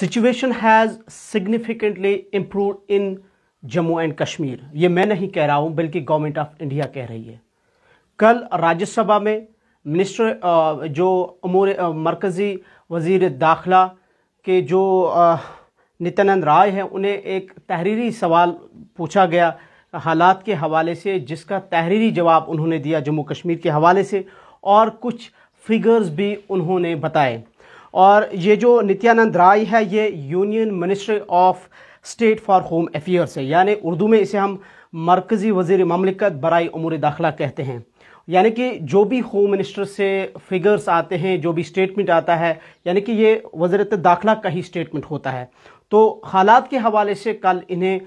situation has significantly improve in Jammu and Kashmir ये मैं नहीं कह रहा हूँ बल्कि गवर्नमेंट ऑफ इंडिया कह रही है कल राज्यसभा में मिनिस्टर जो अमूर मरकज़ी वजीर दाखिला के जो नित्यानंद राय हैं उन्हें एक तहरीरी सवाल पूछा गया हालात के हवाले से जिसका तहरीरी जवाब उन्होंने दिया जम्मू कश्मीर के हवाले से और कुछ फिगर्स भी उन्होंने बताए और ये जो नित्यानंद राय है ये union ministry of state for home affairs है यानी उर्दू में इसे हम मरकज़ी वजीर ममलिकत बरए उमूर दाखिला कहते हैं यानी कि जो भी होम मिनिस्टर से फिगर्स आते हैं जो भी स्टेटमेंट आता है यानी कि ये वजरत दाखिला का ही स्टेटमेंट होता है तो हालात के हवाले से कल इन्हें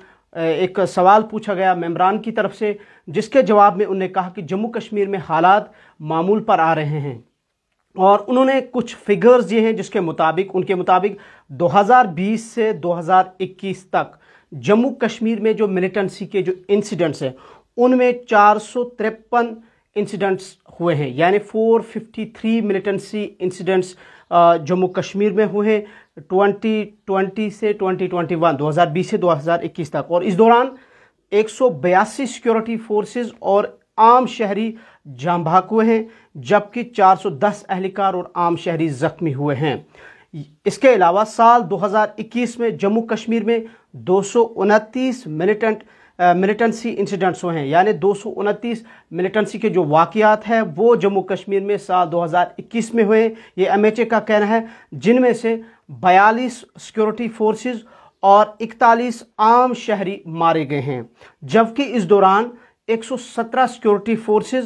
एक सवाल पूछा गया मेम्बरान की तरफ से जिसके जवाब में उन्होंने कहा कि जम्मू कश्मीर में हालात मामूल पर आ रहे हैं और उन्होंने कुछ फिगर्स ये हैं जिसके मुताबिक उनके मुताबिक 2020 से 2021 तक जम्मू कश्मीर में जो मिलिटेंसी के जो इंसिडेंट्स हैं उनमें चार इंसिडेंट्स हुए हैं यानी 453 मिलिटेंसी इंसिडेंट्स जम्मू कश्मीर में हुए हैं 2020 से 2021 2020 से 2021 तक और इस दौरान एक सिक्योरिटी फोर्सेस और आम शहरी भाग हुए हैं जबकि 410 अहलकार और आम शहरी ज़ख्मी हुए हैं इसके अलावा साल 2021 में जम्मू कश्मीर में दो मिलिटेंट मिलिटेंसी इंसिडेंट्स हुए हैं यानी दो मिलिटेंसी के जो वाक़ात हैं वो जम्मू कश्मीर में साल 2021 में हुए ये एमएचए का कहना है जिनमें से बयालीस सिक्योरिटी फोर्सेस और इकतालीस आम शहरी मारे गए हैं जबकि इस दौरान 117 सिक्योरिटी फोर्सेस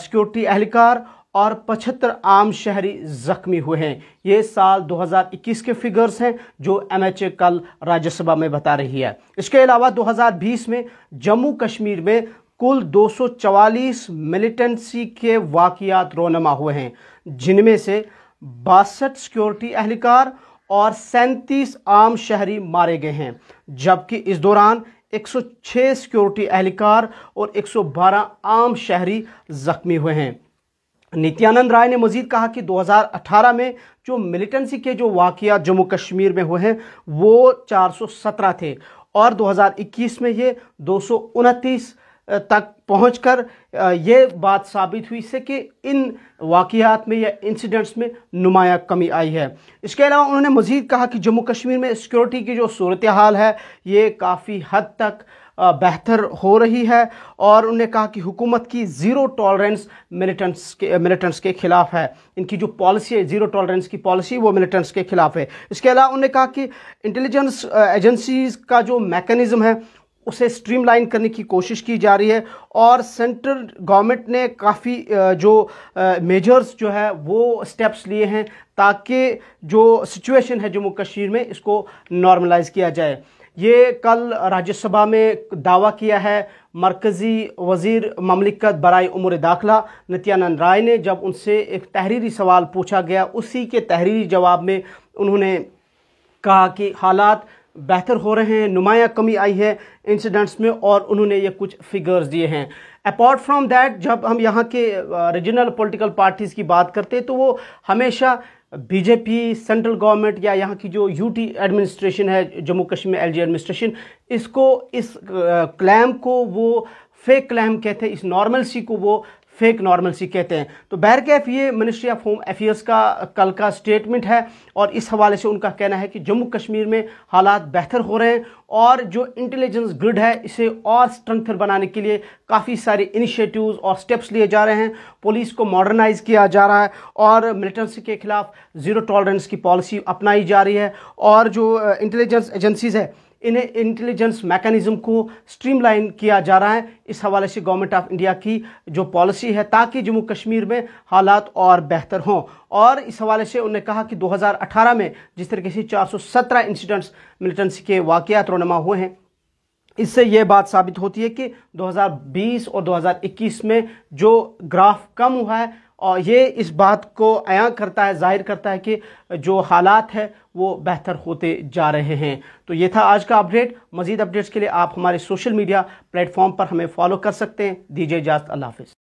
सिक्योरिटी एहलकार और पचहत्तर आम शहरी जख्मी हुए हैं ये साल 2021 के फिगर्स हैं जो एमएचए कल राज्यसभा में बता रही है इसके अलावा 2020 में जम्मू कश्मीर में कुल 244 मिलिटेंसी के वाकियात रोनमा हुए हैं जिनमें से बासठ सिक्योरिटी एहलकार और सैंतीस आम शहरी मारे गए हैं जबकि इस दौरान 106 सिक्योरिटी एहलकार और 112 आम शहरी जख्मी हुए हैं नित्यानंद राय ने मजीद कहा कि 2018 में जो मिलिटेंसी के जो वाक़ जम्मू कश्मीर में हुए हैं वो 417 थे और 2021 में ये दो तक पहुंचकर ये बात साबित हुई से कि इन वाकियात में या इंसिडेंट्स में नुमाया कमी आई है इसके अलावा उन्होंने मज़ीद कहा कि जम्मू कश्मीर में सिक्योरिटी की जो सूरत हाल है ये काफ़ी हद तक बेहतर हो रही है और उन्होंने कहा कि हुकूमत की ज़ीरो टॉलरेंस मिलिटेंट्स के मिलिटेंट्स के ख़िलाफ़ है इनकी जो पॉलिसी है ज़ीरो टॉलरेंस की पॉलिसी वो मिलिटेंट्स के ख़िलाफ़ है इसके अलावा उन्होंने कहा कि इंटेलिजेंस एजेंसीज़ का जो मैकेनिज़्म है उसे स्ट्रीमलाइन करने की कोशिश की जा रही है और सेंट्रल गवर्नमेंट ने काफ़ी जो मेजर्स जो है वो स्टेप्स लिए हैं ताकि जो सिचुएशन है जम्मू कश्मीर में इसको नॉर्मलाइज किया जाए ये कल राज्यसभा में दावा किया है मरकज़ी वज़ीर ममलिकत बरए उमर दाखिला नित्यानंद राय ने जब उनसे एक तहरीरी सवाल पूछा गया उसी के तहरीरी जवाब में उन्होंने कहा कि हालात बेहतर हो रहे हैं नुमाया कमी आई है इंसिडेंट्स में और उन्होंने ये कुछ फिगर्स दिए हैं अपार्ट फ्रॉम दैट जब हम यहाँ के रीजनल पॉलिटिकल पार्टीज़ की बात करते हैं तो वो हमेशा बीजेपी सेंट्रल गवर्नमेंट या यहाँ की जो यूटी एडमिनिस्ट्रेशन है Jammu Kashmir L LG administration इसको इस क्लैम को वो फेक क्लैम कहते हैं इस नॉर्मलसी को वो फेक नॉर्मलसी कहते हैं तो बहरकैफ ये मिनिस्ट्री ऑफ होम अफेयर्स का कल का स्टेटमेंट है और इस हवाले से उनका कहना है कि जम्मू कश्मीर में हालात बेहतर हो रहे हैं और जो इंटेलिजेंस ग्रिड है इसे और स्ट्रंथर बनाने के लिए काफ़ी सारे इनिशिएटिव्स और स्टेप्स लिए जा रहे हैं पुलिस को मॉडर्नाइज किया जा रहा है और मिलिटेंसी के खिलाफ ज़ीरो टॉलरेंस की पॉलिसी अपनाई जा रही है और जो इंटेलिजेंस एजेंसीज़ है इन्हें इंटेलिजेंस मैकेनिज्म को स्ट्रीमलाइन किया जा रहा है इस हवाले से गवर्नमेंट ऑफ इंडिया की जो पॉलिसी है ताकि जम्मू कश्मीर में हालात और बेहतर हों और इस हवाले से उन्होंने कहा कि 2018 में जिस तरीके से 417 इंसिडेंट्स मिलिटेंसी के वाक़त रोनमा हुए हैं इससे ये बात साबित होती है कि 2020 और 2021 में जो ग्राफ कम हुआ है और ये इस बात को अया करता है जाहिर करता है कि जो हालात है वो बेहतर होते जा रहे हैं तो ये था आज का अपडेट मजीद अपडेट्स के लिए आप हमारे सोशल मीडिया प्लेटफॉर्म पर हमें फॉलो कर सकते हैं दीजिए इजाज़त अल्लाह हाफिज़